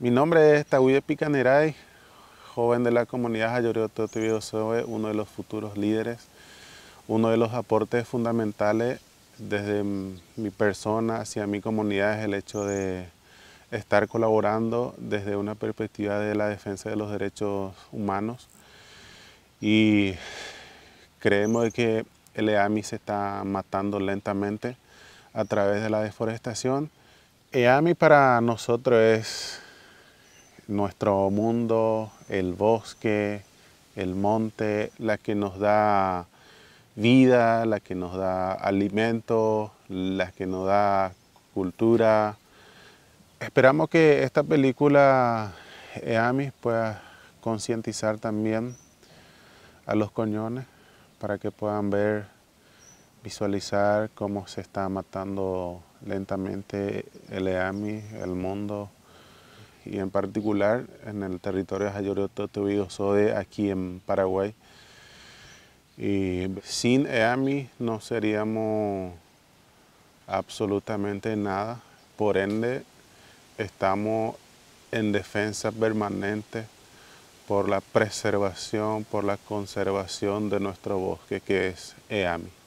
Mi nombre es Tawide Picaneray, joven de la comunidad Hayorioto e, uno de los futuros líderes, uno de los aportes fundamentales desde mi persona hacia mi comunidad es el hecho de estar colaborando desde una perspectiva de la defensa de los derechos humanos y creemos que el EAMI se está matando lentamente a través de la deforestación. EAMI para nosotros es nuestro mundo, el bosque, el monte, la que nos da vida, la que nos da alimento, la que nos da cultura. Esperamos que esta película Eami eh, pueda concientizar también a los coñones para que puedan ver, visualizar cómo se está matando lentamente el EAMI, el mundo, y en particular en el territorio de Jayoroto de aquí en Paraguay. Y sin EAMI no seríamos absolutamente nada, por ende estamos en defensa permanente por la preservación, por la conservación de nuestro bosque que es EAMI.